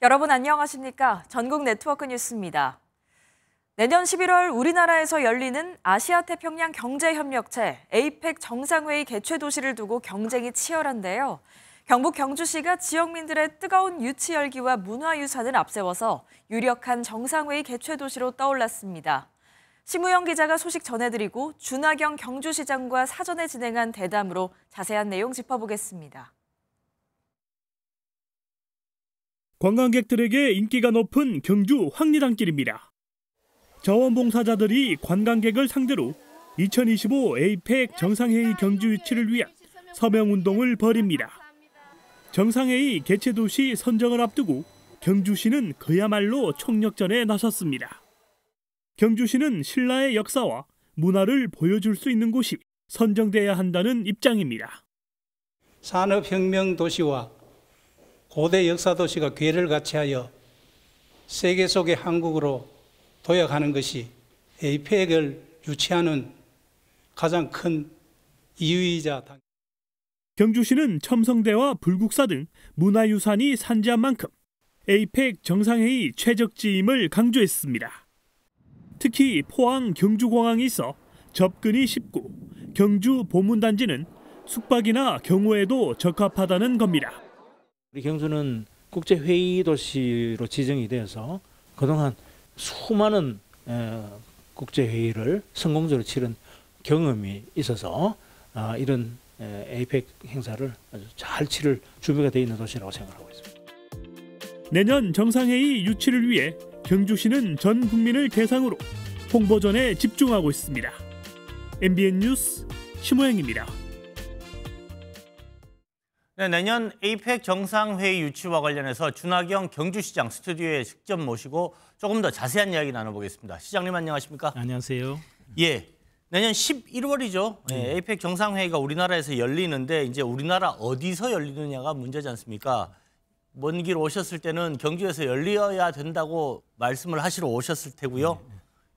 여러분 안녕하십니까? 전국 네트워크 뉴스입니다. 내년 11월 우리나라에서 열리는 아시아 태평양 경제협력체 APEC 정상회의 개최 도시를 두고 경쟁이 치열한데요. 경북 경주시가 지역민들의 뜨거운 유치 열기와 문화 유산을 앞세워서 유력한 정상회의 개최 도시로 떠올랐습니다. 심우영 기자가 소식 전해드리고 준하경 경주시장과 사전에 진행한 대담으로 자세한 내용 짚어보겠습니다. 관광객들에게 인기가 높은 경주 황리단길입니다. 자원봉사자들이 관광객을 상대로 2025 에이펙 정상회의 경주 유치를 위한 서명운동을 벌입니다. 정상회의 개최도시 선정을 앞두고 경주시는 그야말로 총력전에 나섰습니다. 경주시는 신라의 역사와 문화를 보여줄 수 있는 곳이 선정돼야 한다는 입장입니다. 산업혁명 도시와 고대 역사도시가 괴를 같이하여 세계 속의 한국으로 도약하는 것이 에이펙을 유치하는 가장 큰 이유이자 단. 경주시는 첨성대와 불국사 등 문화유산이 산재한 만큼 에이펙 정상회의 최적지임을 강조했습니다. 특히 포항 경주공항이 있어 접근이 쉽고 경주 보문단지는 숙박이나 경호에도 적합하다는 겁니다. 우리 경주는 국제 회의 도시로 지정이 되어서 그동안 수많은 국제 회의를 성공적으로 치른 경험이 있어서 아, 이런 에이펙 행사를 아주 잘 치를 준비가 되어 있는 도시라고 생각하고 있습니다. 내년 정상회의 유치를 위해 경주시는 전 국민을 대상으로 홍보전에 집중하고 있습니다. MBN 뉴스 심호영입니다. 네, 내년 APEC 정상회의 유치와 관련해서 준하경 경주시장 스튜디오에 직접 모시고 조금 더 자세한 이야기 나눠보겠습니다. 시장님 안녕하십니까? 안녕하세요. 예, 내년 11월이죠. 네. APEC 정상회의가 우리나라에서 열리는데 이제 우리나라 어디서 열리느냐가 문제지 않습니까? 먼 길 오셨을 때는 경주에서 열려야 된다고 말씀을 하시러 오셨을 테고요. 네, 네.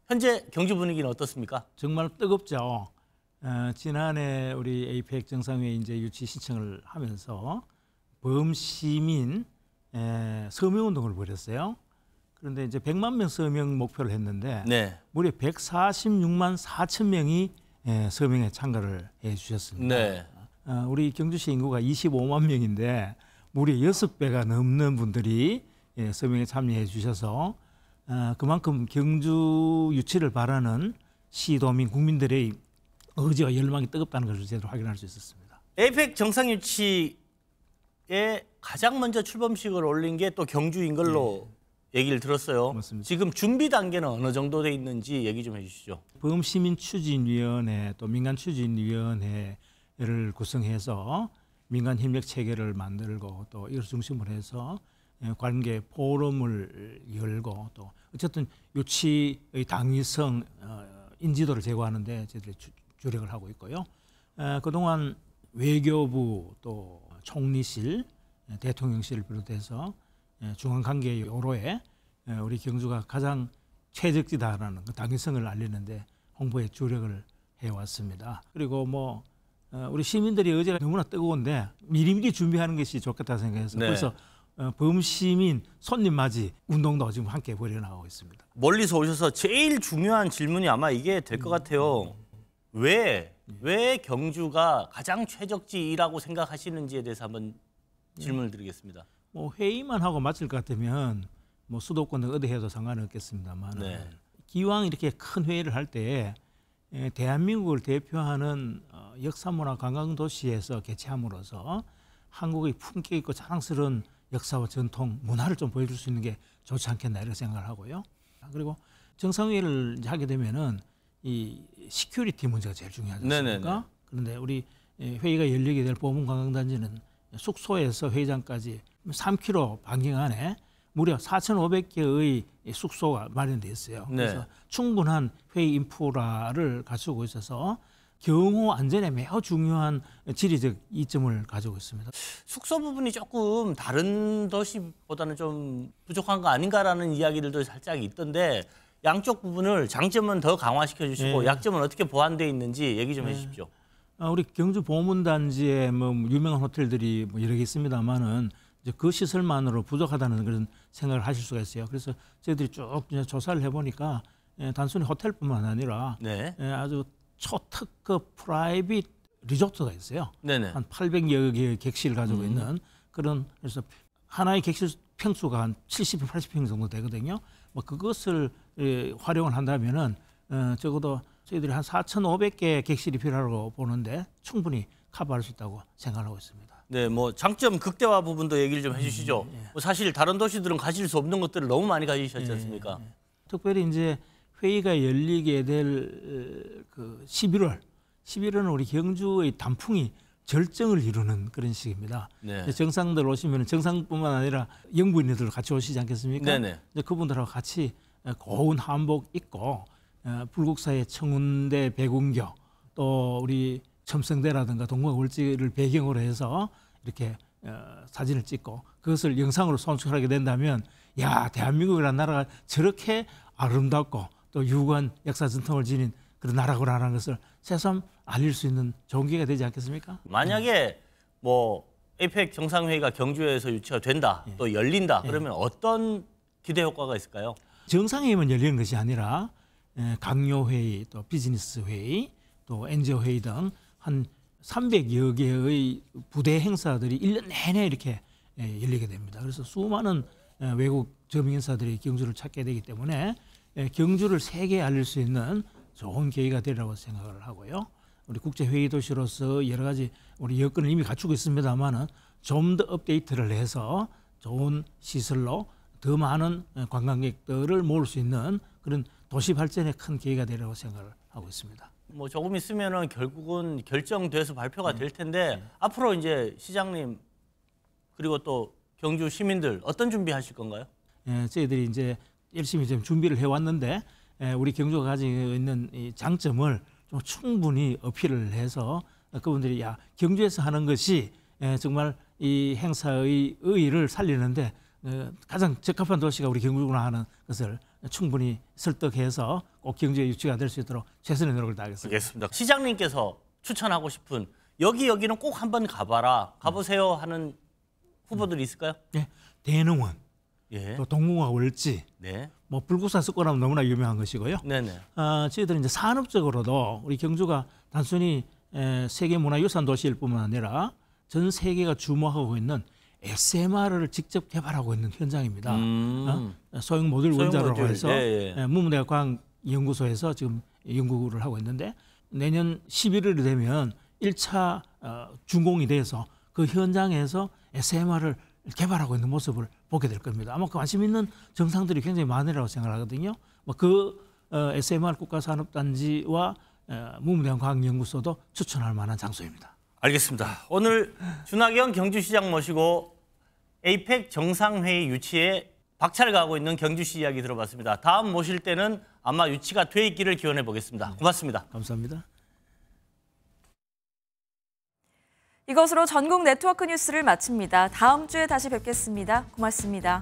현재 경주 분위기는 어떻습니까? 정말 뜨겁죠. 어, 지난해 우리 APEC 정상회의 이제 유치 신청을 하면서 범시민 에, 서명 운동을 벌였어요. 그런데 이제 100만 명 서명 목표를 했는데 네. 무려 146만 4천 명이 에, 서명에 참가를 해주셨습니다. 네. 어, 우리 경주시 인구가 25만 명인데 무려 6배가 넘는 분들이 예, 서명에 참여해 주셔서 어, 그만큼 경주 유치를 바라는 시도민 국민들의 의지와 열망이 뜨겁다는 것을 제대로 확인할 수 있었습니다. 에이펙 정상 유치에 가장 먼저 출범식을 올린 게 또 경주인 걸로 네. 얘기를 들었어요. 맞습니다. 지금 준비 단계는 어느 정도 돼 있는지 얘기 좀 해주시죠. 범시민 추진위원회 또 민간 추진위원회를 구성해서 민간 협력 체계를 만들고 또 이걸 중심으로 해서 예, 관계 포럼을 열고 또 어쨌든 유치의 당위성 어, 인지도를 제고하는데 저희들 주력을 하고 있고요. 그동안 외교부 또 총리실, 대통령실을 비롯해서 중앙관계 요로에 우리 경주가 가장 최적지다라는 그 당위성을 알리는데 홍보에 주력을 해왔습니다. 그리고 뭐 어, 우리 시민들이 의제가 너무나 뜨거운데 미리미리 준비하는 것이 좋겠다 생각해서 네. 그래서 어, 범시민 손님 맞이 운동도 지금 함께 벌여나가고 있습니다. 멀리서 오셔서 제일 중요한 질문이 아마 이게 될 것 같아요. 왜, 왜 경주가 가장 최적지라고 생각하시는지에 대해서 한번 질문을 네. 드리겠습니다. 뭐 회의만 하고 마칠 것 같으면 뭐 수도권 등 어디 해도 상관 없겠습니다만 네. 기왕 이렇게 큰 회의를 할때 예, 대한민국을 대표하는 어, 역사문화 관광도시에서 개최함으로써 한국의 품격 있고 자랑스러운 역사와 전통 문화를 좀 보여줄 수 있는 게 좋지 않겠나 이렇 생각을 하고요. 아, 그리고 정상회의를 하게 되면은 이 시큐리티 문제가 제일 중요하지 않습니까? 그런데 우리 회의가 열리게 될 보문 관광단지는 숙소에서 회장까지 3km 반경 안에 무려 4,500개의 숙소가 마련돼 있어요. 네. 그래서 충분한 회의 인프라를 갖추고 있어서 경호 안전에 매우 중요한 지리적 이점을 가지고 있습니다. 숙소 부분이 조금 다른 도시보다는 좀 부족한 거 아닌가라는 이야기들도 살짝 있던데 양쪽 부분을 장점은 더 강화시켜 주시고 네. 약점은 어떻게 보완되어 있는지 얘기 좀 네. 해주십시오. 아, 우리 경주 보문단지에 뭐 유명한 호텔들이 뭐 여러 개 있습니다만은 이제 그 시설만으로 부족하다는 그런 생각을 하실 수가 있어요. 그래서 저희들이 쭉 조사를 해보니까 예, 단순히 호텔뿐만 아니라 네. 아주 초특급 프라이빗 리조트가 있어요. 네네. 한 800여 개의 객실을 가지고 음. 있는 그런 그래서 하나의 객실 평수가 한 70, 80평 정도 되거든요. 뭐 그것을 예, 활용을 한다면은 어, 적어도 저희들이 한 4,500개 객실이 필요하고 다 보는데 충분히 커버할 수 있다고 생각하고 있습니다. 네, 뭐 장점 극대화 부분도 얘기를 좀 해주시죠. 예, 예. 뭐 사실 다른 도시들은 가질 수 없는 것들을 너무 많이 가지셨지 예, 않습니까? 예, 예, 특별히 이제 회의가 열리게 될그 어, 11월, 11월은 우리 경주의 단풍이 절정을 이루는 그런 식입니다. 네. 정상들 오시면 정상뿐만 아니라 영부인들도 같이 오시지 않겠습니까? 네네. 네. 그분들하고 같이 고운 한복 입고 불국사의 청운대 백운교 또 우리 첨성대라든가 동궁월지를 배경으로 해서 이렇게 사진을 찍고 그것을 영상으로 송출하게 된다면 야 대한민국이라는 나라가 저렇게 아름답고 또 유구한 역사 전통을 지닌 그런 나라구나라는 것을 새삼 알릴 수 있는 좋은 기회가 되지 않겠습니까? 만약에 뭐 에이펙 정상회의가 경주에서 유치가 된다, 예. 또 열린다. 예. 그러면 예. 어떤 기대 효과가 있을까요? 정상회의만 열리는 것이 아니라 예, 강요회의, 또 비즈니스 회의, 또 엔저 회의 등 한 300여 개의 부대 행사들이 1년 내내 이렇게 예, 열리게 됩니다. 그래서 수많은 외국 저명 인사들이 경주를 찾게 되기 때문에 경주를 세계에 알릴 수 있는 좋은 계기가 되라고 리 생각을 하고요. 우리 국제회의 도시로서 여러 가지 우리 여건을 이미 갖추고 있습니다만은 좀 더 업데이트를 해서 좋은 시설로 더 많은 어, 관광객들을 모을 수 있는 그런 도시 발전에 큰계기가 되라고 리 생각을 하고 있습니다. 뭐 조금 있으면은 결국은 결정돼서 발표가 음. 될 텐데 네. 앞으로 이제 시장님 그리고 또 경주 시민들 어떤 준비하실 건가요? 예, 저희들이 이제 열심히 좀 준비를 해왔는데 예, 우리 경주가 가지고 있는 이 장점을 좀 충분히 어필을 해서 그분들이 야 경주에서 하는 것이 예, 정말 이 행사의 의의를 살리는데 어, 가장 적합한 도시가 우리 경주구나 하는 것을 충분히 설득해서 꼭 경주의 유치가 될 수 있도록 최선의 노력을 다하겠습니다. 알겠습니다. 시장님께서 추천하고 싶은 여기 여기는 꼭 한번 가봐라 가보세요 하는 후보들이 있을까요? 네, 대능원. 예. 또 동궁화 월지, 네. 뭐 불국사 석고나무 너무나 유명한 것이고요. 네네. 네. 아, 저희들은 이제 산업적으로도 우리 경주가 단순히 에, 세계 문화유산 도시일 뿐만 아니라 전 세계가 주목하고 있는 SMR을 직접 개발하고 있는 현장입니다. 음. 어? 소형 모듈 원자로라 해서 예, 예. 무대학과학 연구소에서 지금 연구를 하고 있는데 내년 11월이 되면 1차 어, 준공이 돼서 그 현장에서 SMR을 개발하고 있는 모습을 보게 될 겁니다. 아마 그 관심 있는 정상들이 굉장히 많으라고 생각하거든요. 뭐 그 SMR 어, 국가산업단지와 어, 문무대한 과학연구소도 추천할 만한 장소입니다. 알겠습니다. 오늘 준하경 경주시장 모시고 에이펙 정상회의 유치에 박차를 가하고 있는 경주시 이야기 들어봤습니다. 다음 모실 때는 아마 유치가 돼 있기를 기원해 보겠습니다. 고맙습니다. 감사합니다. 이것으로 전국 네트워크 뉴스를 마칩니다. 다음 주에 다시 뵙겠습니다. 고맙습니다.